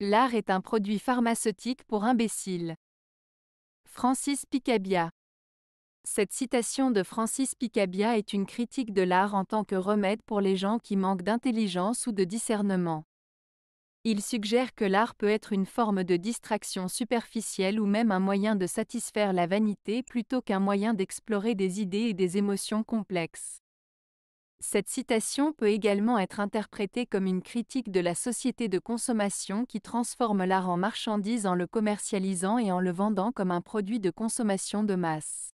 L'art est un produit pharmaceutique pour imbéciles. Francis Picabia. Cette citation de Francis Picabia est une critique de l'art en tant que remède pour les gens qui manquent d'intelligence ou de discernement. Il suggère que l'art peut être une forme de distraction superficielle ou même un moyen de satisfaire la vanité plutôt qu'un moyen d'explorer des idées et des émotions complexes. Cette citation peut également être interprétée comme une critique de la société de consommation qui transforme l'art en marchandise en le commercialisant et en le vendant comme un produit de consommation de masse.